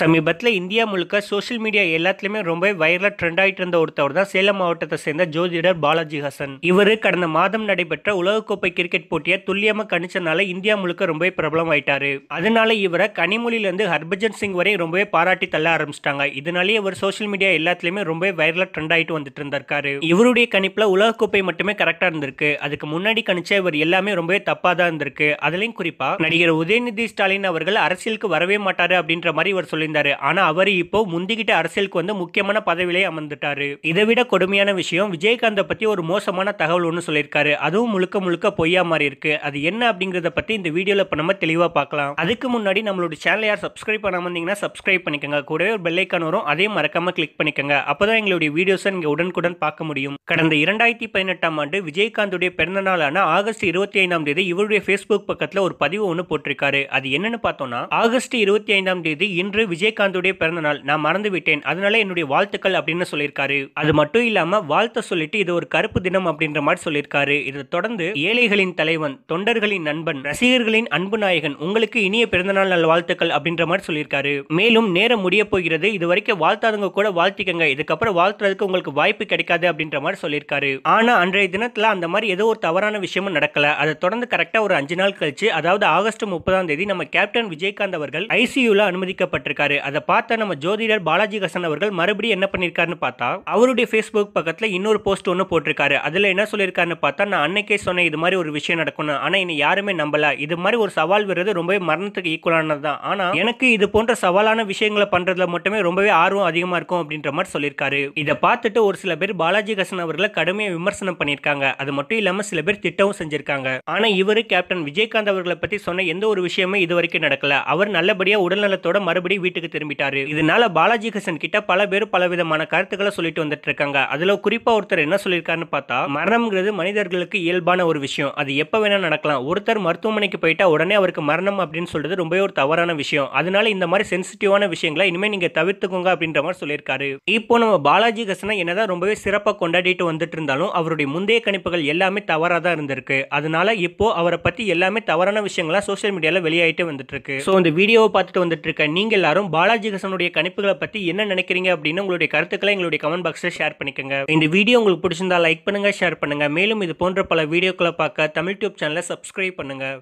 சமீபத்தில் இந்தியா முழுக்க social media எல்லாத்துலேயுமே ரொம்ப வைரலாக ட்ரெண்ட் ஆகிட்டு இருந்த ஒருத்தவர் தான் சேலம் மாவட்டத்தை சேர்ந்த ஜோதிடர் பாலாஜி ஹசன் இவர் கடந்த மாதம் நடைபெற்ற உலகக்கோப்பை கிரிக்கெட் போட்டியை துல்லியமாக கணிச்சனால இந்தியா முழுக்க ரொம்பவே பிரபலம் ஆயிட்டாரு அதனால இவரை கனிமொழியிலேருந்து ஹர்பஜன் சிங் வரையும் ரொம்பவே பாராட்டி தள்ள ஆரம்பிச்சிட்டாங்க இதனாலேயே இவர் சோஷியல் மீடியா எல்லாத்துலேயுமே ரொம்ப வைரலாக ட்ரெண்ட் ஆகிட்டு வந்துட்டு இருந்திருக்காரு இவருடைய கணிப்பில் உலகக்கோப்பை மட்டுமே கரெக்டாக இருந்திருக்கு அதுக்கு முன்னாடி கணிச்ச இவர் எல்லாமே ரொம்பவே தப்பாக தான் இருந்திருக்கு அதுலேயும் குறிப்பாக நடிகர் உதயநிதி ஸ்டாலின் அவர்கள் அரசியலுக்கு வரவே மாட்டார் அப்படின்ற மாதிரி இவர் சொல்லி இருந்தார் ஆனால் அவர் இப்போ முந்திக்கிட்ட அரசியலுக்கு வந்து முக்கியமான பதவியிலே அமர்ந்துட்டாரு இதை விட கொடுமையான விஷயம் விஜயகாந்தை பற்றி ஒரு மோசமான தகவல் ஒன்று சொல்லியிருக்காரு அதுவும் முழுக்க முழுக்க பொய்யா மாதிரி இருக்கு அது என்ன அப்படிங்கிறத பற்றி இந்த வீடியோவில் இப்போ நம்ம தெளிவாக பார்க்கலாம் அதுக்கு முன்னாடி நம்மளோட சேனல் யார் சப்ஸ்கிரைப் பண்ண வந்தீங்கன்னா சப்ஸ்கிரைப் பண்ணிக்கோங்க கூடவே ஒரு பெல்லைக்கான் வரும் அதையும் மறக்காம கிளிக் பண்ணிக்கோங்க அப்போதான் எங்களுடைய வீடியோஸை நீங்கள் உடனுக்குடன் பார்க்க முடியும் கடந்த இரண்டாயிரத்தி பதினெட்டாம் ஆண்டு விஜயகாந்துடைய பிறந்த நாளான ஆகஸ்ட் இருபத்தி ஐந்தாம் தேதி இவருடைய ஃபேஸ்புக் பக்கத்தில் ஒரு பதிவு ஒன்று போட்டிருக்காரு அது என்னன்னு பார்த்தோம்னா ஆகஸ்ட் இருபத்தி ஐந்தாம் தேதி இன்று விஜயகாந்துடைய பிறந்தநாள் நான் மறந்துவிட்டேன் அதனால என்னுடைய வாழ்த்துக்கள் அப்படின்னு சொல்லியிருக்காரு அது மட்டும் இல்லாம வாழ்த்த சொல்லிட்டு இது ஒரு கருப்பு தினம் அப்படின்ற மாதிரி சொல்லியிருக்காரு இதை தொடர்ந்து ஏழைகளின் தலைவன் தொண்டர்களின் நண்பன் ரசிகர்களின் அன்பு நாயகன் உங்களுக்கு இனிய பிறந்தநாள் நல் வாழ்த்துக்கள் அப்படின்ற மாதிரி சொல்லியிருக்காரு மேலும் நேரம் முடிய போகிறது இது வரைக்கும் வாழ்த்தாதவங்க கூட வாழ்த்திக்கங்க இதுக்கப்புறம் வாழ்த்துறதுக்கு உங்களுக்கு வாய்ப்பு கிடைக்காது அப்படின்ற மாதிரி சொல்லியிருக்காரு ஆனா அன்றைய தினத்துல அந்த மாதிரி ஏதோ ஒரு தவறான விஷயமும் நடக்கல அதை தொடர்ந்து கரெக்டா ஒரு அஞ்சு நாள் கழிச்சு அதாவது ஆகஸ்ட் முப்பதாம் தேதி நம்ம கேப்டன் விஜயகாந்த் அவர்கள் ஐசியூல அனுமதிக்கப்பட்டிருக்காங்க பண்ணியிருக்காரு அதை பார்த்த நம்ம ஜோதிடர் பாலாஜி கசன் அவர்கள் மறுபடியும் என்ன பண்ணியிருக்காருன்னு பார்த்தா அவருடைய ஃபேஸ்புக் பக்கத்தில் இன்னொரு போஸ்ட் ஒன்று போட்டிருக்காரு அதில் என்ன சொல்லியிருக்காருன்னு பார்த்தா நான் அன்னைக்கே சொன்னேன் இது மாதிரி ஒரு விஷயம் நடக்கணும் ஆனால் என்னை யாருமே நம்பலை இது மாதிரி ஒரு சவால் வருது ரொம்பவே மரணத்துக்கு ஈக்குவலானது தான் ஆனால் எனக்கு இது போன்ற சவாலான விஷயங்களை பண்ணுறதுல மட்டுமே ரொம்பவே ஆர்வம் அதிகமாக இருக்கும் அப்படின்ற மாதிரி சொல்லியிருக்காரு இதை பார்த்துட்டு ஒரு சில பேர் பாலாஜி கசன் அவர்களை கடுமையாக விமர்சனம் பண்ணியிருக்காங்க அது மட்டும் இல்லாமல் சில பேர் திட்டமும் செஞ்சிருக்காங்க ஆனால் இவர் கேப்டன் விஜயகாந்த் அவர்களை பற்றி சொன்ன எந்த ஒரு விஷயமே இது வரைக்கும் நடக்கல அவர் நல்லபடியாக உடல்நலத்தோட மறுபடியும் வீட்டுக்கு திரும்பிட்டாரு இதனால பாலாஜி கிருஷ்ணன் கிட்ட பல பேர் பல விதமான கருத்துக்களை சொல்லிட்டு வந்துட்டு இருக்காங்க அதுல குறிப்பா ஒருத்தர் என்ன சொல்லியிருக்காருன்னு பார்த்தா மரணம்ங்கிறது மனிதர்களுக்கு இயல்பான ஒரு விஷயம் அது எப்ப வேணா நடக்கலாம் ஒருத்தர் மருத்துவமனைக்கு போயிட்டா உடனே அவருக்கு மரணம் அப்படின்னு சொல்றது ரொம்பவே ஒரு தவறான விஷயம் அதனால இந்த மாதிரி சென்சிட்டிவான விஷயங்களை இனிமேல் நீங்க தவிர்த்துக்கோங்க அப்படின்ற மாதிரி சொல்லியிருக்காரு இப்போ நம்ம பாலாஜி கிருஷ்ணன் என்னதான் ரொம்பவே சிறப்பாக கொண்டாடிட்டு வந்துட்டு இருந்தாலும் அவருடைய முந்தைய கணிப்புகள் எல்லாமே தவறாக தான் இருந்திருக்கு அதனால இப்போ அவரை பத்தி எல்லாமே தவறான விஷயங்களா சோசியல் மீடியால வெளியாயிட்டு வந்துட்டு இருக்கு ஸோ இந்த வீடியோவை பார்த்துட்டு வந்துட்டு இருக்க நீங்க எல்லாரும் வரும் பாலாஜி கிருஷ்ணனுடைய கணிப்புகளை பற்றி என்ன நினைக்கிறீங்க அப்படின்னு உங்களுடைய கருத்துக்களை எங்களுடைய கமெண்ட் பாக்ஸில் ஷேர் பண்ணிக்கோங்க இந்த வீடியோ உங்களுக்கு பிடிச்சிருந்தா லைக் பண்ணுங்கள் ஷேர் பண்ணுங்கள் மேலும் இது போன்ற பல வீடியோக்களை பார்க்க தமிழ் டியூப் சேனலை சப்ஸ்கிரைப் பண்ணுங்கள்